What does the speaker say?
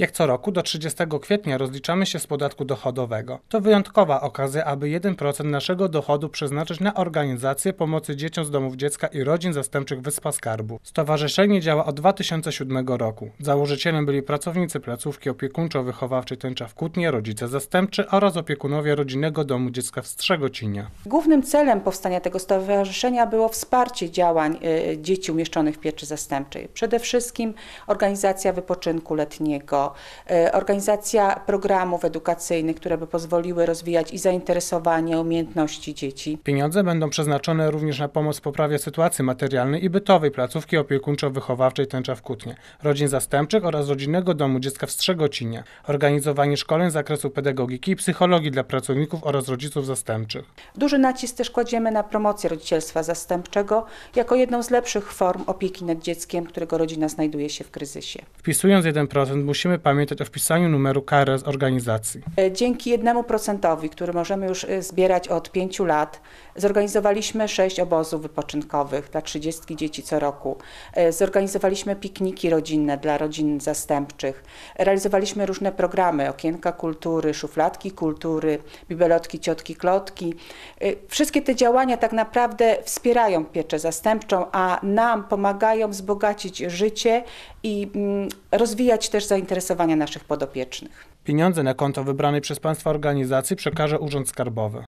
Jak co roku do 30 kwietnia rozliczamy się z podatku dochodowego. To wyjątkowa okazja, aby 1% naszego dochodu przeznaczyć na organizację pomocy dzieciom z domów dziecka i rodzin zastępczych Wyspa Skarbu. Stowarzyszenie działa od 2007 roku. Założycielem byli pracownicy placówki opiekuńczo-wychowawczej Tęcza w Kutnie, rodzice zastępczy oraz opiekunowie rodzinnego domu dziecka w Strzegocinie. Głównym celem powstania tego stowarzyszenia było wsparcie działań y, dzieci umieszczonych w pieczy zastępczej. Przede wszystkim organizacja wypoczynku letniego, E, organizacja programów edukacyjnych, które by pozwoliły rozwijać i zainteresowanie, umiejętności dzieci. Pieniądze będą przeznaczone również na pomoc w poprawie sytuacji materialnej i bytowej placówki opiekuńczo-wychowawczej Tęcza w Kutnie, rodzin zastępczych oraz rodzinnego domu dziecka w Strzegocinie, organizowanie szkoleń z zakresu pedagogiki i psychologii dla pracowników oraz rodziców zastępczych. Duży nacisk też kładziemy na promocję rodzicielstwa zastępczego jako jedną z lepszych form opieki nad dzieckiem, którego rodzina znajduje się w kryzysie. Wpisując 1% musimy pamiętać o wpisaniu numeru KRS organizacji. E, dzięki jednemu procentowi, który możemy już e, zbierać od pięciu lat, zorganizowaliśmy sześć obozów wypoczynkowych dla 30 dzieci co roku. E, zorganizowaliśmy pikniki rodzinne dla rodzin zastępczych. Realizowaliśmy różne programy, okienka kultury, szufladki kultury, bibelotki, ciotki, klotki. Wszystkie te działania tak naprawdę wspierają pieczę zastępczą, a nam pomagają wzbogacić życie i mm, rozwijać też zainteresowanie zainteresowania naszych podopiecznych. Pieniądze na konto wybranej przez Państwa organizacji przekaże Urząd Skarbowy.